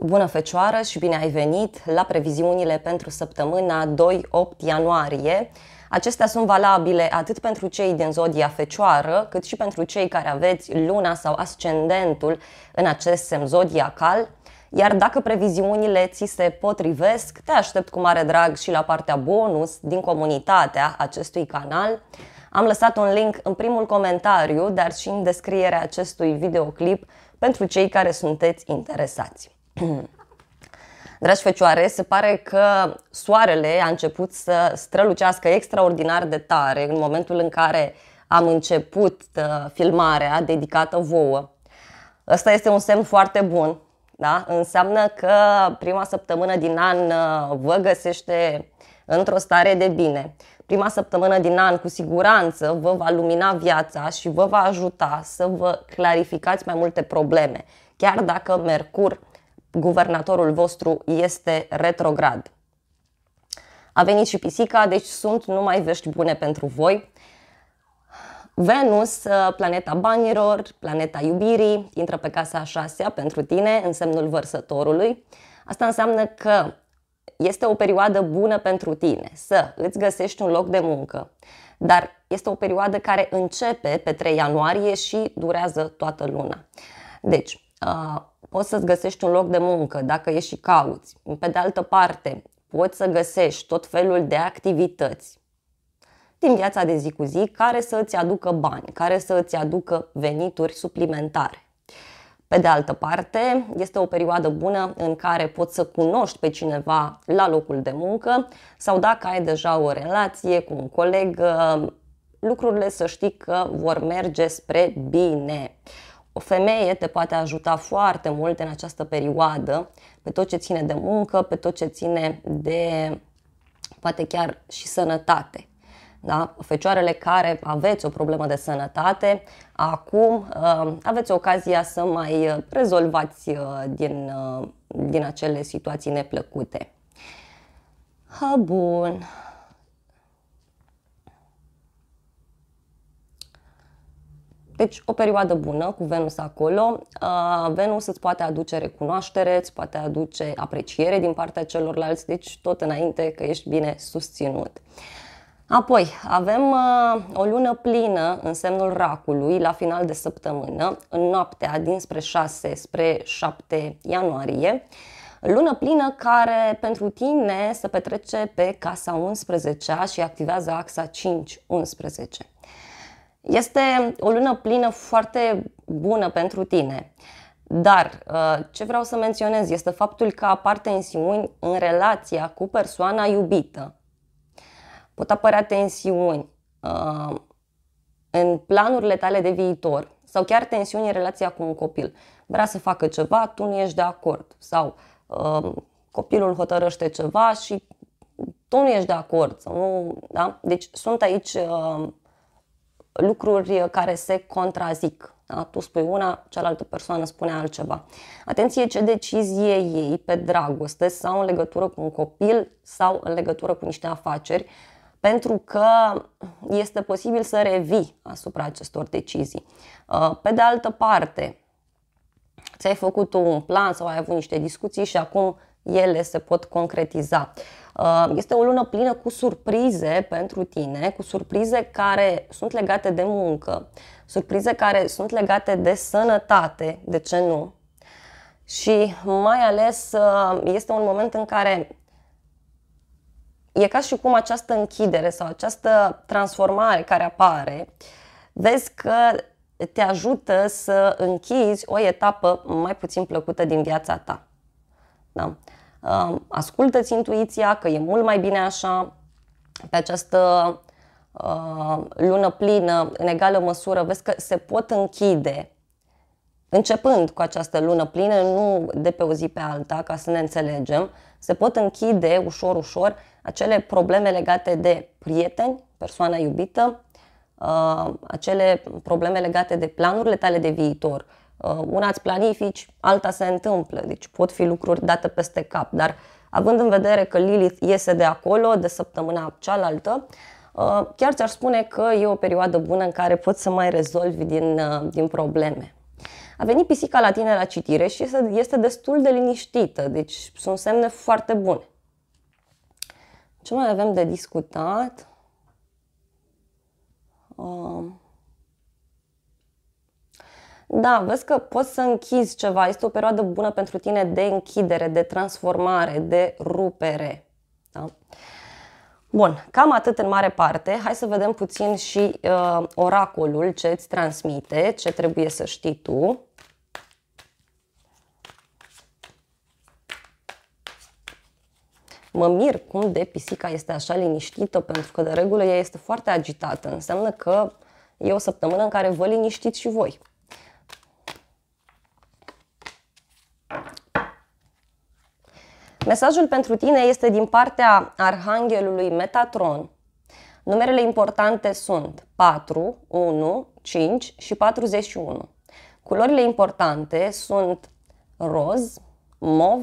Bună fecioară și bine ai venit la previziunile pentru săptămâna 2-8 ianuarie. Acestea sunt valabile atât pentru cei din zodia fecioară, cât și pentru cei care aveți luna sau ascendentul în acest semn zodiacal. Iar dacă previziunile ți se potrivesc, te aștept cu mare drag și la partea bonus din comunitatea acestui canal. Am lăsat un link în primul comentariu, dar și în descrierea acestui videoclip pentru cei care sunteți interesați. Dragi fecioare, se pare că soarele a început să strălucească extraordinar de tare în momentul în care am început uh, filmarea dedicată vouă. Ăsta este un semn foarte bun, da? Înseamnă că prima săptămână din an uh, vă găsește într-o stare de bine. Prima săptămână din an, cu siguranță, vă va lumina viața și vă va ajuta să vă clarificați mai multe probleme. Chiar dacă Mercur guvernatorul vostru este retrograd. A venit și pisica, deci sunt numai vești bune pentru voi. Venus, uh, planeta banilor, planeta iubirii, intră pe casa a șasea pentru tine, în semnul vărsătorului. Asta înseamnă că este o perioadă bună pentru tine să îți găsești un loc de muncă, dar este o perioadă care începe pe 3 ianuarie și durează toată luna. Deci, Uh, poți să-ți găsești un loc de muncă dacă ești și cauți. Pe de altă parte, poți să găsești tot felul de activități din viața de zi cu zi care să îți aducă bani, care să îți aducă venituri suplimentare. Pe de altă parte, este o perioadă bună în care poți să cunoști pe cineva la locul de muncă sau dacă ai deja o relație cu un coleg, uh, lucrurile să știi că vor merge spre bine. O femeie te poate ajuta foarte mult în această perioadă pe tot ce ține de muncă, pe tot ce ține de poate chiar și sănătate. Da? Fecioarele care aveți o problemă de sănătate, acum uh, aveți ocazia să mai uh, rezolvați uh, din, din acele situații neplăcute. Ha Bun. Deci o perioadă bună cu Venus acolo. Venus îți poate aduce recunoaștere, îți poate aduce apreciere din partea celorlalți, deci tot înainte că ești bine susținut. Apoi, avem o lună plină în semnul racului la final de săptămână, în noaptea dinspre 6 spre 7 ianuarie. Lună plină care pentru tine se petrece pe casa 11 și activează axa 5-11. Este o lună plină foarte bună pentru tine. Dar uh, ce vreau să menționez este faptul că apar tensiuni în relația cu persoana iubită. Pot apărea tensiuni uh, în planurile tale de viitor sau chiar tensiuni în relația cu un copil. Vrea să facă ceva, tu nu ești de acord sau uh, copilul hotărăște ceva și tu nu ești de acord. Sau nu, da? Deci sunt aici lucruri care se contrazic. Da? Tu spui una, cealaltă persoană spune altceva. Atenție ce decizie ei pe dragoste sau în legătură cu un copil sau în legătură cu niște afaceri, pentru că este posibil să revii asupra acestor decizii. Uh, pe de altă parte, ți-ai făcut un plan sau ai avut niște discuții și acum ele se pot concretiza. Uh, Uh, este o lună plină cu surprize pentru tine, cu surprize care sunt legate de muncă, surprize care sunt legate de sănătate, de ce nu? Și mai ales uh, este un moment în care e ca și cum această închidere sau această transformare care apare, vezi că te ajută să închizi o etapă mai puțin plăcută din viața ta. Da. Uh, ascultă-ți intuiția, că e mult mai bine așa. Pe această uh, lună plină, în egală măsură, vezi că se pot închide începând cu această lună plină, nu de pe o zi pe alta, ca să ne înțelegem, se pot închide ușor, ușor acele probleme legate de prieteni, persoana iubită, uh, acele probleme legate de planurile tale de viitor, Uh, una îți planifici, alta se întâmplă, deci pot fi lucruri date peste cap, dar având în vedere că Lilith iese de acolo, de săptămâna cealaltă, uh, chiar ți ar spune că e o perioadă bună în care poți să mai rezolvi din, uh, din probleme. A venit pisica la tine la citire și este, este destul de liniștită, deci sunt semne foarte bune. Ce mai avem de discutat? Um da, vezi că poți să închizi ceva, este o perioadă bună pentru tine de închidere, de transformare, de rupere. Da? Bun, cam atât în mare parte. Hai să vedem puțin și uh, oracolul ce îți transmite, ce trebuie să știi tu. Mă mir cum de pisica este așa liniștită, pentru că de regulă ea este foarte agitată. Înseamnă că e o săptămână în care vă liniștiți și voi. Mesajul pentru tine este din partea arhanghelului Metatron. Numerele importante sunt 4, 1, 5 și 41. Culorile importante sunt roz, mov,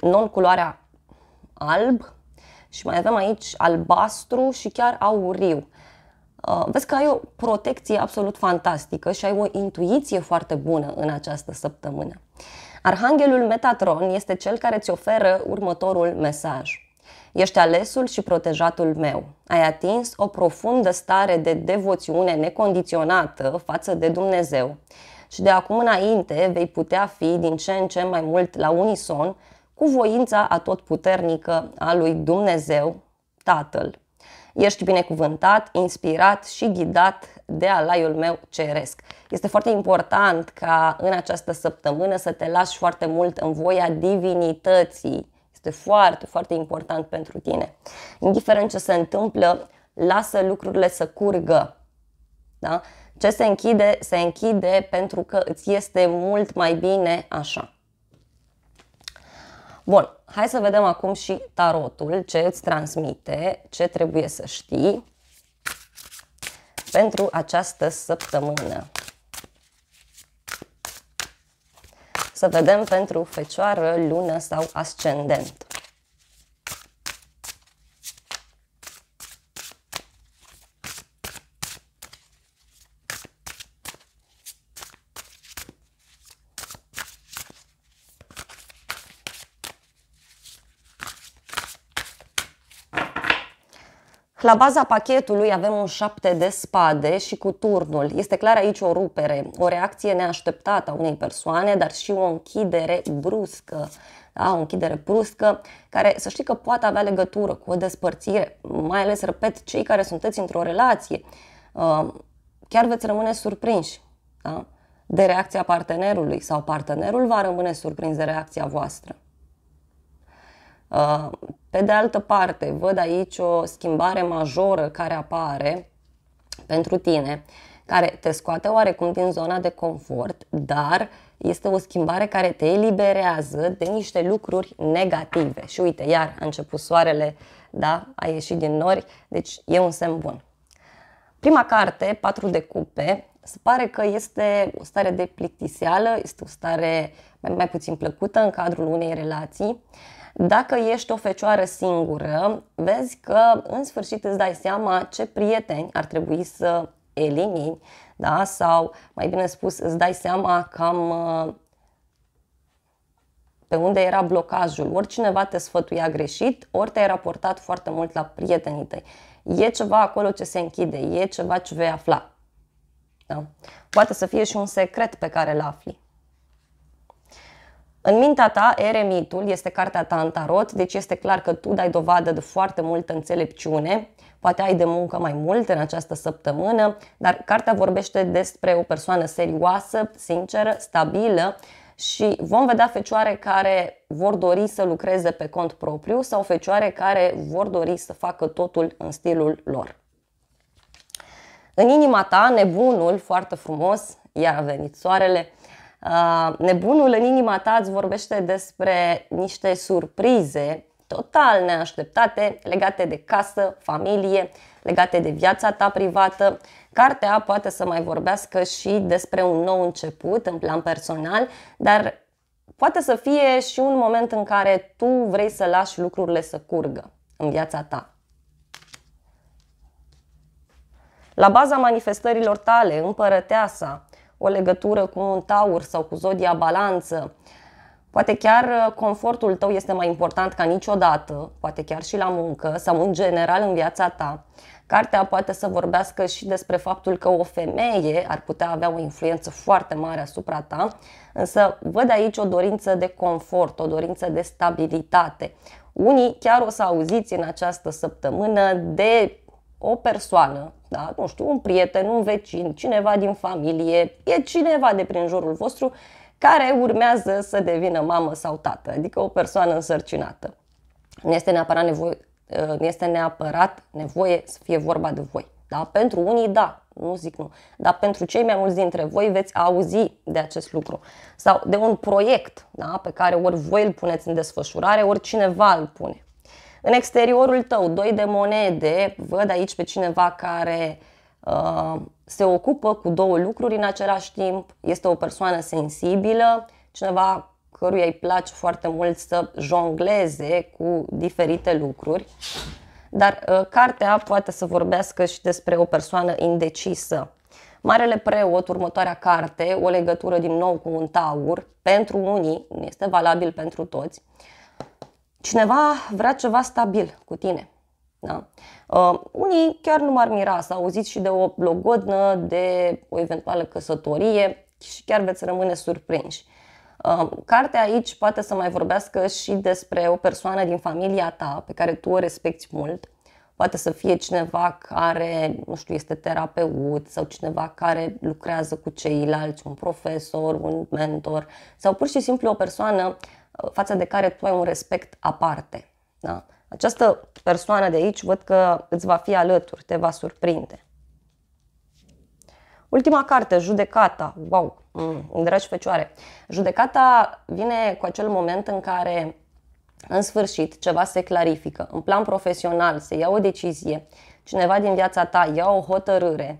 non-culoarea alb și mai avem aici albastru și chiar auriu. Uh, vezi că ai o protecție absolut fantastică și ai o intuiție foarte bună în această săptămână. Arhanghelul Metatron este cel care îți oferă următorul mesaj. Ești alesul și protejatul meu. Ai atins o profundă stare de devoțiune necondiționată față de Dumnezeu și de acum înainte vei putea fi din ce în ce mai mult la unison cu voința atotputernică a lui Dumnezeu, Tatăl. Ești binecuvântat, inspirat și ghidat de alaiul meu ceresc. Este foarte important ca în această săptămână să te lași foarte mult în voia divinității. Este foarte, foarte important pentru tine. Indiferent ce se întâmplă, lasă lucrurile să curgă. Da? Ce se închide, se închide pentru că îți este mult mai bine așa. Bun, hai să vedem acum și tarotul, ce îți transmite, ce trebuie să știi pentru această săptămână. Să vedem pentru fecioară, lună sau ascendent. La baza pachetului avem un șapte de spade și cu turnul. Este clar aici o rupere, o reacție neașteptată a unei persoane, dar și o închidere bruscă. Da, o închidere bruscă care să știi că poate avea legătură cu o despărțire, mai ales, repet, cei care sunteți într-o relație. Uh, chiar veți rămâne surprinși da? de reacția partenerului sau partenerul va rămâne surprins de reacția voastră. Uh, pe de altă parte, văd aici o schimbare majoră care apare pentru tine, care te scoate oarecum din zona de confort, dar este o schimbare care te eliberează de niște lucruri negative. Și uite, iar a început soarele, da, a ieșit din nori, deci e un semn bun. Prima carte, patru de cupe, se pare că este o stare de plictiseală, este o stare mai, mai puțin plăcută în cadrul unei relații dacă ești o fecioară singură, vezi că în sfârșit îți dai seama ce prieteni ar trebui să elimini, da? sau mai bine spus, îți dai seama cam uh, pe unde era blocajul. Ori cineva te sfătuia greșit, ori te-ai raportat foarte mult la prietenii tăi. E ceva acolo ce se închide, e ceva ce vei afla. Da? Poate să fie și un secret pe care îl afli. În mintea ta, Eremitul este cartea ta în tarot, deci este clar că tu dai dovadă de foarte multă înțelepciune, poate ai de muncă mai mult în această săptămână, dar cartea vorbește despre o persoană serioasă, sinceră, stabilă și vom vedea fecioare care vor dori să lucreze pe cont propriu sau fecioare care vor dori să facă totul în stilul lor. În inima ta, nebunul, foarte frumos, iar a venit soarele, Ah, nebunul în inima ta îți vorbește despre niște surprize total neașteptate legate de casă, familie, legate de viața ta privată. Cartea poate să mai vorbească și despre un nou început în plan personal, dar poate să fie și un moment în care tu vrei să lași lucrurile să curgă în viața ta. La baza manifestărilor tale, împărăteasa, o legătură cu un taur sau cu zodia balanță. Poate chiar uh, confortul tău este mai important ca niciodată, poate chiar și la muncă sau în general în viața ta. Cartea poate să vorbească și despre faptul că o femeie ar putea avea o influență foarte mare asupra ta, însă văd aici o dorință de confort, o dorință de stabilitate. Unii chiar o să auziți în această săptămână de o persoană da, nu știu, un prieten, un vecin, cineva din familie, e cineva de prin jurul vostru care urmează să devină mamă sau tată, adică o persoană însărcinată. Nu este neapărat nevoie, uh, nu este neapărat nevoie să fie vorba de voi. Da? Pentru unii, da, nu zic nu, dar pentru cei mai mulți dintre voi veți auzi de acest lucru sau de un proiect da? pe care ori voi îl puneți în desfășurare, ori cineva îl pune. În exteriorul tău, doi de monede, văd aici pe cineva care uh, se ocupă cu două lucruri în același timp, este o persoană sensibilă, cineva căruia îi place foarte mult să jongleze cu diferite lucruri, dar uh, cartea poate să vorbească și despre o persoană indecisă. Marele preot, următoarea carte, o legătură din nou cu un taur, pentru unii, nu este valabil pentru toți, uh, Cineva vrea ceva stabil cu tine. Da? Uh, unii chiar nu m-ar mira să auziți și de o logodnă, de o eventuală căsătorie și chiar veți rămâne surprinși. Uh, cartea aici poate să mai vorbească și despre o persoană din familia ta pe care tu o respecti mult. Poate să fie cineva care, nu știu, este terapeut sau cineva care lucrează cu ceilalți, un profesor, un mentor sau pur și simplu o persoană față de care tu ai un respect aparte. Da? Această persoană de aici văd că îți va fi alături, te va surprinde. Ultima carte, Judecata. Wow, mm, dragi fecioare. Judecata vine cu acel moment în care, în sfârșit, ceva se clarifică. În plan profesional, se ia o decizie, cineva din viața ta ia o hotărâre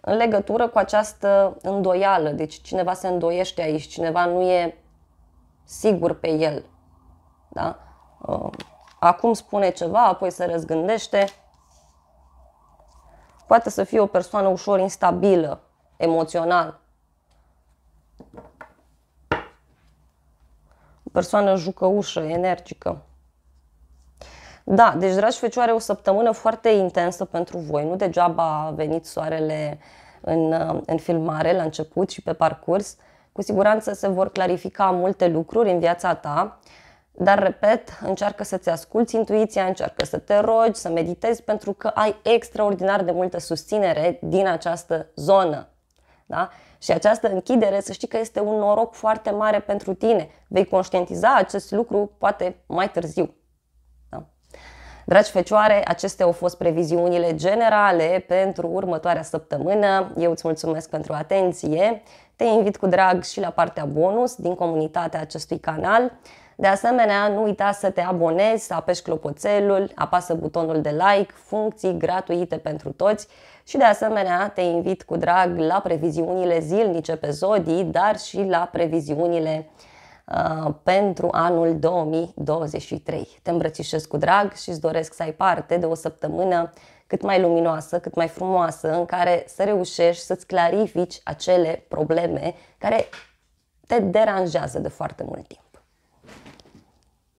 în legătură cu această îndoială. Deci cineva se îndoiește aici, cineva nu e sigur pe el. Da? Uh, acum spune ceva, apoi se răzgândește. Poate să fie o persoană ușor instabilă, emoțional. O persoană jucăușă, energică. Da, deci, dragi fecioare, o săptămână foarte intensă pentru voi. Nu degeaba a venit soarele în, uh, în filmare la început și pe parcurs. Uh, cu siguranță se vor clarifica multe lucruri în viața ta, dar, repet, încearcă să-ți asculți intuiția, încearcă să te rogi, să meditezi, pentru că ai extraordinar de multă susținere din această zonă. Da? Și această închidere, să știi că este un noroc foarte mare pentru tine. Vei conștientiza acest lucru poate mai târziu. Dragi fecioare, acestea au fost previziunile generale pentru următoarea săptămână. Eu îți mulțumesc pentru atenție. Te invit cu drag și la partea bonus din comunitatea acestui canal. De asemenea, nu uita să te abonezi, să apeși clopoțelul, apasă butonul de like, funcții gratuite pentru toți și de asemenea te invit cu drag la previziunile zilnice pe Zodii, dar și la previziunile Uh, pentru anul 2023. Te îmbrățișez cu drag și îți doresc să ai parte de o săptămână cât mai luminoasă, cât mai frumoasă, în care să reușești să-ți clarifici acele probleme care te deranjează de foarte mult timp.